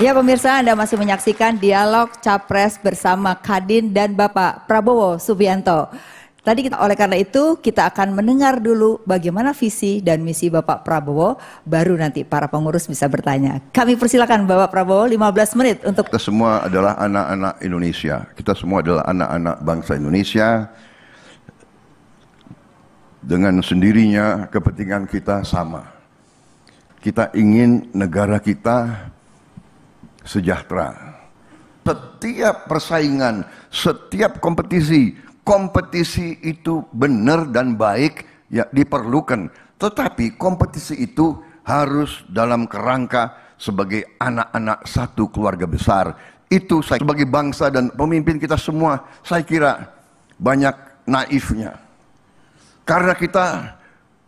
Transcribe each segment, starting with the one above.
Ya pemirsa Anda masih menyaksikan dialog Capres bersama Kadin dan Bapak Prabowo Subianto. Tadi kita, oleh karena itu kita akan mendengar dulu bagaimana visi dan misi Bapak Prabowo baru nanti para pengurus bisa bertanya. Kami persilakan Bapak Prabowo 15 menit untuk Kita semua adalah anak-anak Indonesia. Kita semua adalah anak-anak bangsa Indonesia. Dengan sendirinya kepentingan kita sama. Kita ingin negara kita sejahtera. Setiap persaingan, setiap kompetisi, kompetisi itu benar dan baik ya diperlukan. Tetapi kompetisi itu harus dalam kerangka sebagai anak-anak satu keluarga besar. Itu saya sebagai bangsa dan pemimpin kita semua, saya kira banyak naifnya. Karena kita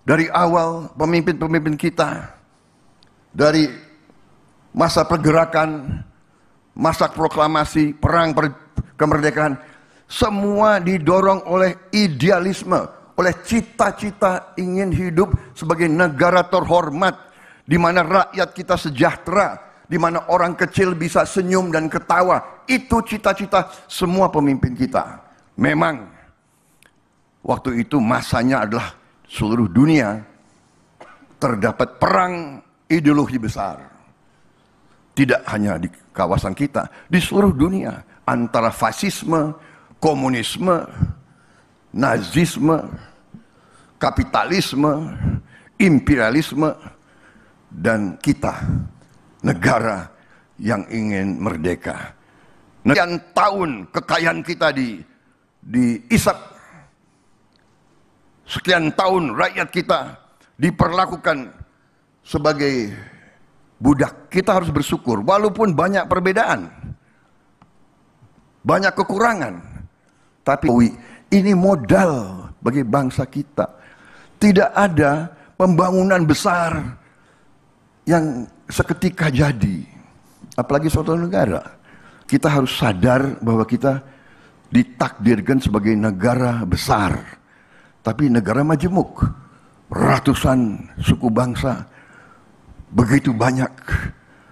dari awal pemimpin-pemimpin kita dari masa pergerakan, masa proklamasi, perang per kemerdekaan, semua didorong oleh idealisme, oleh cita-cita ingin hidup sebagai negara terhormat, di mana rakyat kita sejahtera, di mana orang kecil bisa senyum dan ketawa. Itu cita-cita semua pemimpin kita. Memang waktu itu masanya adalah seluruh dunia terdapat perang ideologi besar. Tidak hanya di kawasan kita, di seluruh dunia. Antara fasisme, komunisme, nazisme, kapitalisme, imperialisme, dan kita negara yang ingin merdeka. Sekian tahun kekayaan kita di diisap. Sekian tahun rakyat kita diperlakukan sebagai budak. Kita harus bersyukur walaupun banyak perbedaan. Banyak kekurangan. Tapi ini modal bagi bangsa kita. Tidak ada pembangunan besar yang seketika jadi. Apalagi suatu negara. Kita harus sadar bahwa kita ditakdirkan sebagai negara besar. Tapi negara majemuk. Ratusan suku bangsa, begitu banyak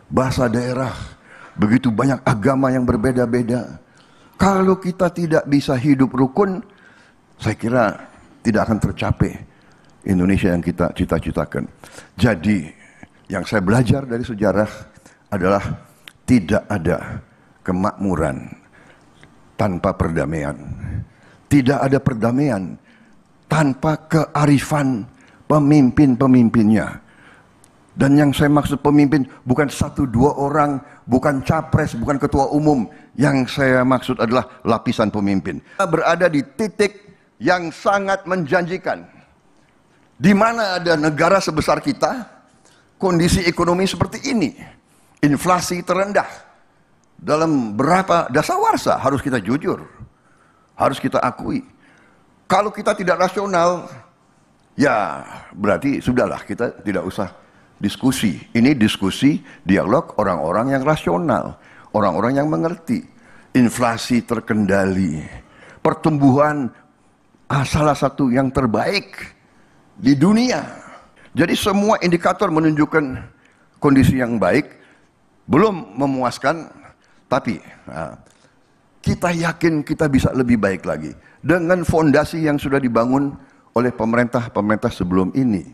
bahasa daerah, begitu banyak agama yang berbeda-beda. Kalau kita tidak bisa hidup rukun, saya kira tidak akan tercapai Indonesia yang kita cita-citakan. Jadi, yang saya belajar dari sejarah adalah tidak ada kemakmuran tanpa perdamaian. Tidak ada perdamaian tanpa kearifan pemimpin-pemimpinnya. Dan yang saya maksud pemimpin bukan satu dua orang, bukan capres, bukan ketua umum. Yang saya maksud adalah lapisan pemimpin. Kita berada di titik yang sangat menjanjikan. Di mana ada negara sebesar kita, kondisi ekonomi seperti ini. Inflasi terendah. Dalam berapa dasar warsa harus kita jujur. Harus kita akui. Kalau kita tidak rasional, ya berarti sudahlah kita tidak usah diskusi. Ini diskusi dialog orang-orang yang rasional, orang-orang yang mengerti. Inflasi terkendali, pertumbuhan ah, salah satu yang terbaik di dunia. Jadi semua indikator menunjukkan kondisi yang baik, belum memuaskan, tapi nah, kita yakin kita bisa lebih baik lagi dengan fondasi yang sudah dibangun oleh pemerintah-pemerintah sebelum ini.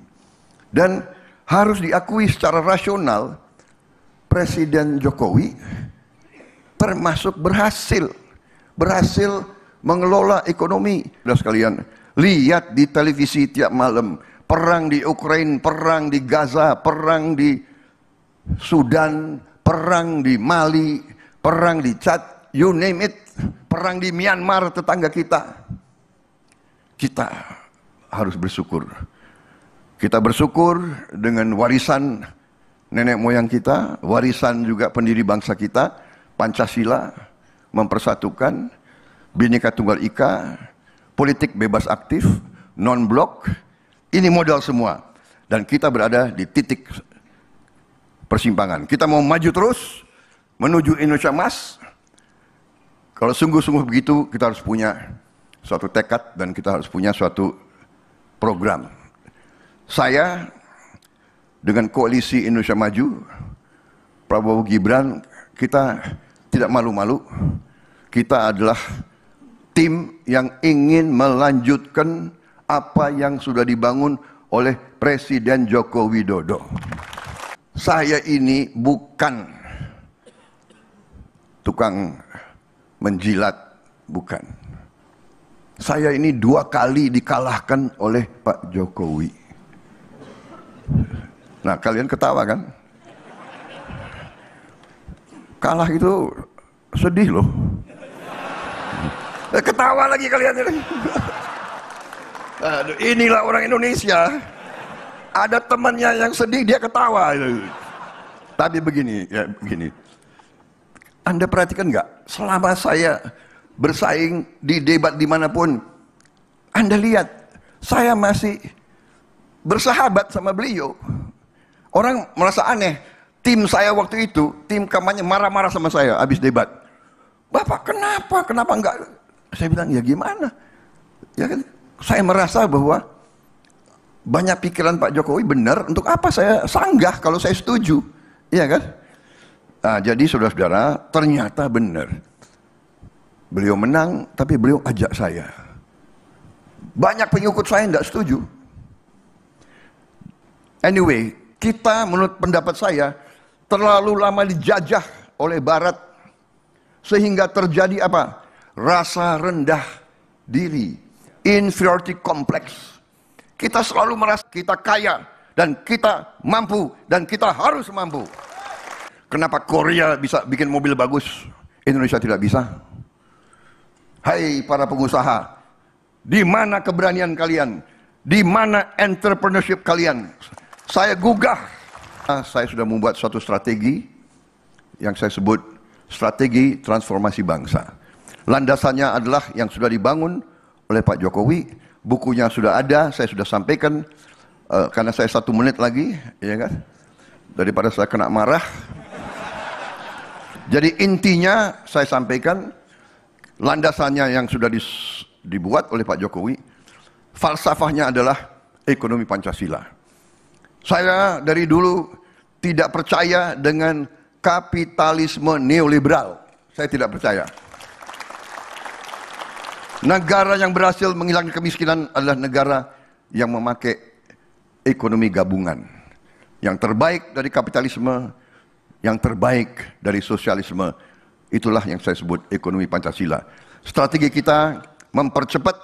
Dan harus diakui secara rasional Presiden Jokowi termasuk berhasil berhasil mengelola ekonomi. Sudah sekalian, lihat di televisi tiap malam perang di Ukraina, perang di Gaza, perang di Sudan, perang di Mali, perang di Chad, you name it, perang di Myanmar tetangga kita. Kita harus bersyukur kita bersyukur dengan warisan nenek moyang kita, warisan juga pendiri bangsa kita, Pancasila mempersatukan Bhinneka Tunggal Ika, politik bebas aktif, non-blok, ini modal semua. Dan kita berada di titik persimpangan. Kita mau maju terus menuju Indonesia Emas. Kalau sungguh-sungguh begitu, kita harus punya suatu tekad dan kita harus punya suatu program saya dengan koalisi Indonesia Maju, Prabowo Gibran, kita tidak malu-malu. Kita adalah tim yang ingin melanjutkan apa yang sudah dibangun oleh Presiden Joko Widodo. Saya ini bukan tukang menjilat, bukan. Saya ini dua kali dikalahkan oleh Pak Jokowi. Nah kalian ketawa kan? Kalah itu sedih loh. Eh, ketawa lagi kalian. Aduh, inilah orang Indonesia. Ada temannya yang sedih dia ketawa. Tapi begini, ya begini. Anda perhatikan nggak? Selama saya bersaing di debat dimanapun, Anda lihat saya masih bersahabat sama beliau. Orang merasa aneh. Tim saya waktu itu, tim kampanye marah-marah sama saya habis debat. Bapak kenapa? Kenapa enggak? Saya bilang ya gimana? Ya kan? Saya merasa bahwa banyak pikiran Pak Jokowi benar. Untuk apa saya sanggah kalau saya setuju? Iya kan? Nah, jadi saudara-saudara, ternyata benar. Beliau menang, tapi beliau ajak saya. Banyak pengikut saya tidak setuju. Anyway, kita menurut pendapat saya terlalu lama dijajah oleh barat sehingga terjadi apa? rasa rendah diri, inferiority complex. Kita selalu merasa kita kaya dan kita mampu dan kita harus mampu. Kenapa Korea bisa bikin mobil bagus, Indonesia tidak bisa? Hai para pengusaha, di mana keberanian kalian? Di mana entrepreneurship kalian? Saya gugah. Ah, saya sudah membuat suatu strategi yang saya sebut strategi transformasi bangsa. Landasannya adalah yang sudah dibangun oleh Pak Jokowi, bukunya sudah ada, saya sudah sampaikan uh, karena saya satu menit lagi, ya kan? Daripada saya kena marah. Jadi intinya saya sampaikan landasannya yang sudah dibuat oleh Pak Jokowi, falsafahnya adalah ekonomi Pancasila. Saya dari dulu tidak percaya dengan kapitalisme neoliberal. Saya tidak percaya. Negara yang berhasil menghilangkan kemiskinan adalah negara yang memakai ekonomi gabungan. Yang terbaik dari kapitalisme, yang terbaik dari sosialisme. Itulah yang saya sebut ekonomi Pancasila. Strategi kita mempercepat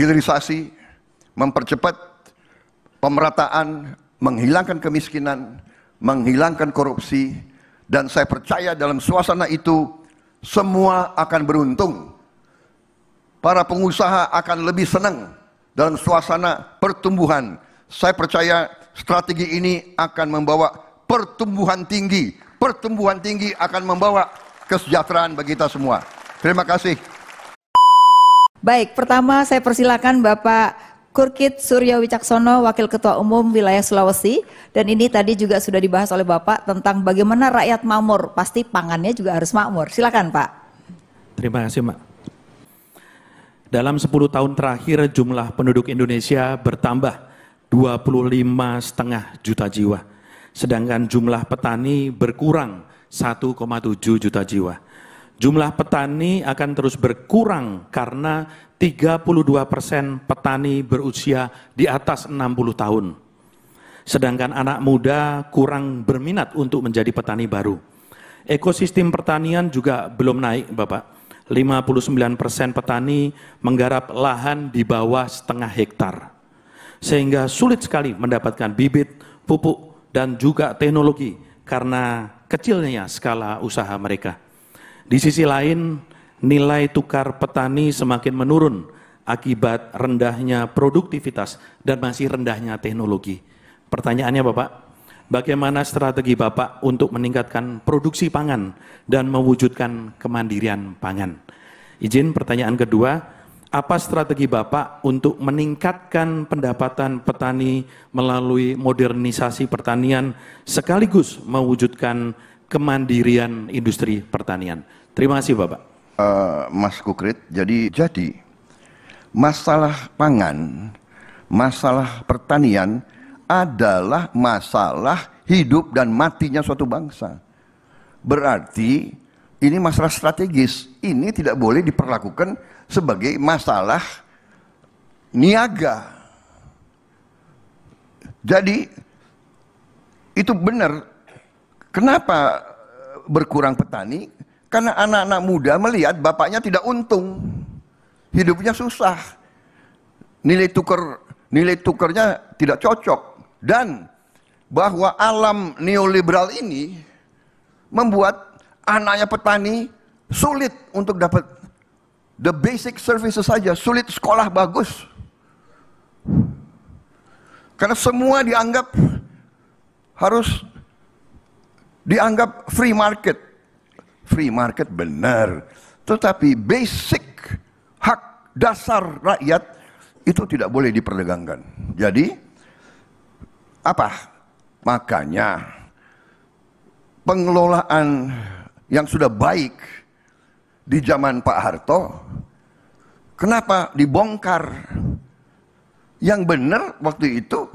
hilirisasi, mempercepat pemerataan, menghilangkan kemiskinan, menghilangkan korupsi, dan saya percaya dalam suasana itu semua akan beruntung. Para pengusaha akan lebih senang dalam suasana pertumbuhan. Saya percaya strategi ini akan membawa pertumbuhan tinggi. Pertumbuhan tinggi akan membawa kesejahteraan bagi kita semua. Terima kasih. Baik, pertama saya persilakan Bapak Kurkit Surya Wicaksono, Wakil Ketua Umum Wilayah Sulawesi. Dan ini tadi juga sudah dibahas oleh Bapak tentang bagaimana rakyat makmur. Pasti pangannya juga harus makmur. Silakan Pak. Terima kasih Mbak. Dalam 10 tahun terakhir jumlah penduduk Indonesia bertambah 25,5 juta jiwa. Sedangkan jumlah petani berkurang 1,7 juta jiwa. Jumlah petani akan terus berkurang karena 32 persen petani berusia di atas 60 tahun. Sedangkan anak muda kurang berminat untuk menjadi petani baru. Ekosistem pertanian juga belum naik, Bapak. 59 persen petani menggarap lahan di bawah setengah hektar, sehingga sulit sekali mendapatkan bibit, pupuk, dan juga teknologi karena kecilnya skala usaha mereka. Di sisi lain, nilai tukar petani semakin menurun akibat rendahnya produktivitas dan masih rendahnya teknologi. Pertanyaannya Bapak, bagaimana strategi Bapak untuk meningkatkan produksi pangan dan mewujudkan kemandirian pangan? Izin pertanyaan kedua, apa strategi Bapak untuk meningkatkan pendapatan petani melalui modernisasi pertanian sekaligus mewujudkan kemandirian industri pertanian. Terima kasih Bapak. Uh, Mas Kukrit, jadi jadi masalah pangan, masalah pertanian adalah masalah hidup dan matinya suatu bangsa. Berarti ini masalah strategis. Ini tidak boleh diperlakukan sebagai masalah niaga. Jadi itu benar Kenapa eh, berkurang petani? Karena anak-anak muda melihat bapaknya tidak untung. Hidupnya susah. Nilai tukar nilai tukarnya tidak cocok dan bahwa alam neoliberal ini membuat anaknya petani sulit untuk dapat the basic services saja, sulit sekolah bagus. Karena semua dianggap harus dianggap free market. Free market benar. Tetapi basic hak dasar rakyat itu tidak boleh diperdagangkan. Jadi apa? Makanya pengelolaan yang sudah baik di zaman Pak Harto kenapa dibongkar? Yang benar waktu itu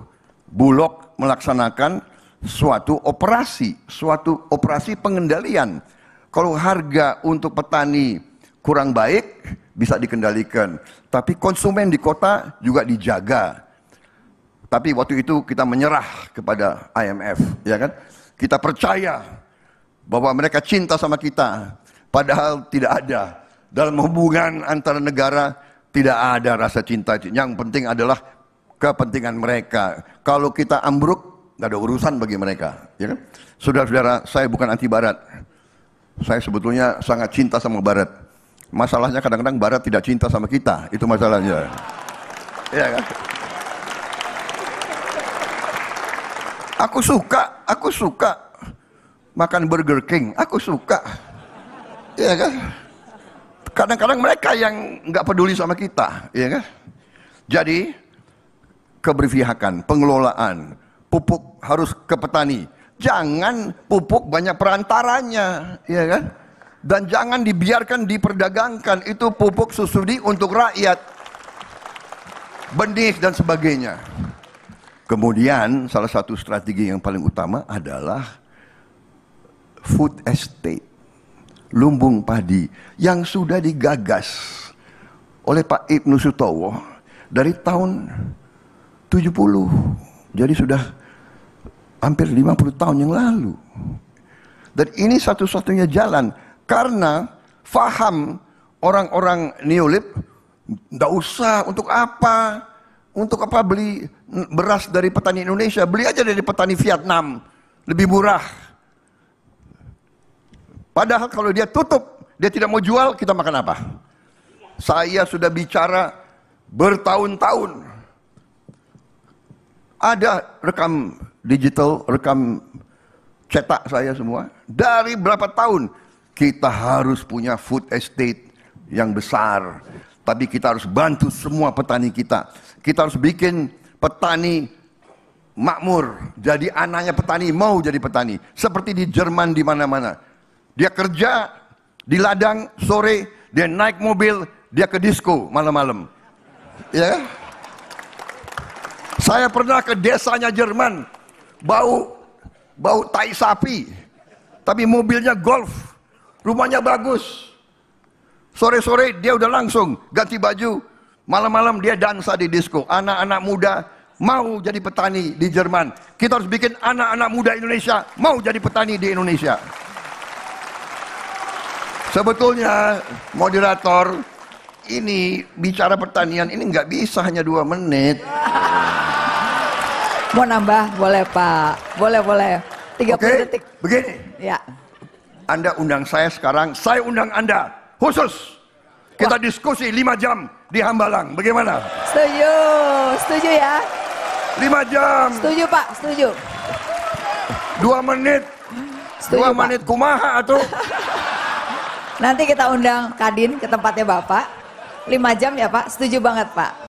Bulog melaksanakan suatu operasi, suatu operasi pengendalian. Kalau harga untuk petani kurang baik, bisa dikendalikan. Tapi konsumen di kota juga dijaga. Tapi waktu itu kita menyerah kepada IMF, ya kan? Kita percaya bahwa mereka cinta sama kita, padahal tidak ada dalam hubungan antara negara tidak ada rasa cinta. Yang penting adalah kepentingan mereka. Kalau kita ambruk, nggak ada urusan bagi mereka. Ya kan? Saudara-saudara, saya bukan anti Barat. Saya sebetulnya sangat cinta sama Barat. Masalahnya kadang-kadang Barat tidak cinta sama kita, itu masalahnya. Iya kan? Aku suka, aku suka makan Burger King, aku suka. Iya kan? Kadang-kadang mereka yang nggak peduli sama kita, ya kan? Jadi keberpihakan, pengelolaan, pupuk harus ke petani. Jangan pupuk banyak perantaranya, ya kan? Dan jangan dibiarkan diperdagangkan. Itu pupuk susudi untuk rakyat. Benih dan sebagainya. Kemudian salah satu strategi yang paling utama adalah food estate. Lumbung padi yang sudah digagas oleh Pak Ibnu Sutowo dari tahun 70. Jadi sudah hampir 50 tahun yang lalu. Dan ini satu-satunya jalan karena faham orang-orang neolib tidak usah untuk apa untuk apa beli beras dari petani Indonesia beli aja dari petani Vietnam lebih murah padahal kalau dia tutup dia tidak mau jual kita makan apa saya sudah bicara bertahun-tahun ada rekam digital, rekam cetak saya semua. Dari berapa tahun kita harus punya food estate yang besar. Tapi kita harus bantu semua petani kita. Kita harus bikin petani makmur. Jadi anaknya petani mau jadi petani. Seperti di Jerman di mana-mana. Dia kerja di ladang sore, dia naik mobil, dia ke disco malam-malam. Ya. Yeah. Kan? Saya pernah ke desanya Jerman, bau bau tai sapi, tapi mobilnya golf, rumahnya bagus. Sore-sore dia udah langsung ganti baju, malam-malam dia dansa di disco. Anak-anak muda mau jadi petani di Jerman. Kita harus bikin anak-anak muda Indonesia mau jadi petani di Indonesia. Sebetulnya moderator ini bicara pertanian ini nggak bisa hanya dua menit. Mau nambah? Boleh Pak. Boleh, boleh. 30 okay, detik. Begini. Ya. Anda undang saya sekarang, saya undang Anda. Khusus. Kita Wah. diskusi 5 jam di Hambalang. Bagaimana? Setuju. Setuju ya. 5 jam. Setuju Pak, setuju. 2 menit. Setuju, 2 menit kumaha atau Nanti kita undang Kadin ke tempatnya Bapak. 5 jam ya Pak, setuju banget Pak.